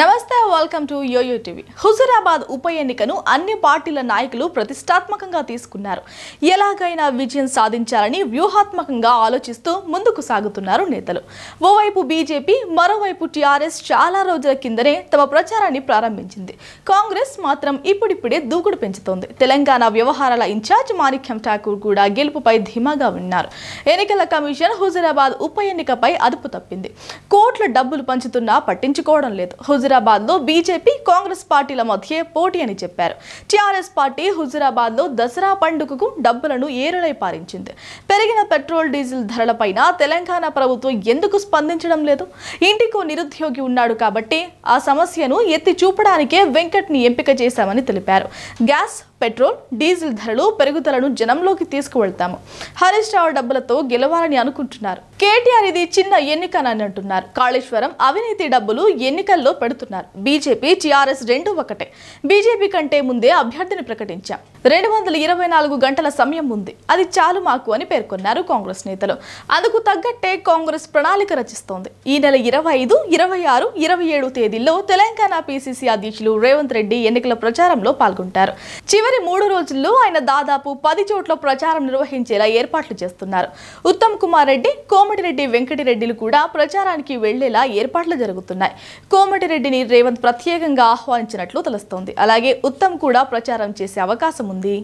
నమస్తే welcome to YoYo TV Huzurabad ఉప ఎన్నికను అన్ని పార్టీల నాయకులు ప్రతిష్టాత్మకంగా తీసుకున్నారు ఎలాగైనా విజయం సాధించాలని వ్యూహాత్మకంగా ఆలోచిస్తూ ముందుకు సాగుతున్నారు నేతలు ఓవైపు బీజేపీ మరోవైపు టీఆర్ఎస్ చాలా రోజుల కిందనే తమ ప్రచారాన్ని ప్రారంభించింది కాంగ్రెస్ మాత్రం ఇప్పుడిప్పుడే దూకుడు పెంచుతోంది తెలంగాణ వ్యవహారాల ఇన్ఛార్జ్ మాణిక్యం ఠాకూర్ కూడా గెలుపుపై ధీమాగా ఉన్నారు ఎన్నికల కమిషన్ హుజురాబాద్ ఉప ఎన్నికపై అదుపు తప్పింది కోట్ల డబ్బులు పంచుతున్నా పట్టించుకోవడం లేదు లో బీజేపీ కాంగ్రెస్ పార్టీల మధ్య పోటీ అని చెప్పారు టీఆర్ఎస్ పార్టీ లో దసరా పండుగకు డబ్బులను ఏరులై పారించింది పెరిగిన పెట్రోల్ డీజిల్ ధరలపైన తెలంగాణ ప్రభుత్వం ఎందుకు స్పందించడం లేదు ఇంటికో నిరుద్యోగి ఉన్నాడు కాబట్టి ఆ సమస్యను ఎత్తి చూపడానికే వెంకట్ని ఎంపిక చేశామని తెలిపారు గ్యాస్ పెట్రోల్ డీజిల్ ధరలు పెరుగుదలను జనంలోకి తీసుకువెళ్తాము హరీష్ రావు డబ్బులతో గెలవాలని అనుకుంటున్నారు కేటీఆర్ ఇది చిన్న ఎన్నిక అంటున్నారు కాళేశ్వరం అవినీతి డబ్బులు ఎన్నికల్లో పెడుతున్నారు బీజేపీ టీఆర్ఎస్ రెండు ఒకటే బీజేపీ కంటే ముందే అభ్యర్థిని ప్రకటించాం రెండు వందల ఇరవై నాలుగు గంటల సమయం ఉంది అది చాలు మాకు అని పేర్కొన్నారు కాంగ్రెస్ నేతలు అందుకు తగ్గట్టే కాంగ్రెస్ ప్రణాళిక రచిస్తోంది ఈ నెల ఇరవై ఐదు ఇరవై ఆరు ఇరవై ఏడు తేదీల్లో తెలంగాణ పిసిసి అధ్యక్షులు రేవంత్ రెడ్డి ఎన్నికల ప్రచారంలో పాల్గొంటారు చివరి చివరి మూడు రోజుల్లో ఆయన దాదాపు పది చోట్ల ప్రచారం నిర్వహించేలా ఏర్పాట్లు చేస్తున్నారు ఉత్తమ్ కుమార్ రెడ్డి కోమటిరెడ్డి వెంకటిరెడ్డిలు కూడా ప్రచారానికి వెళ్లేలా ఏర్పాట్లు జరుగుతున్నాయి కోమటిరెడ్డిని రేవంత్ ప్రత్యేకంగా ఆహ్వానించినట్లు తెలుస్తోంది అలాగే ఉత్తమ్ కూడా ప్రచారం చేసే అవకాశం ఉంది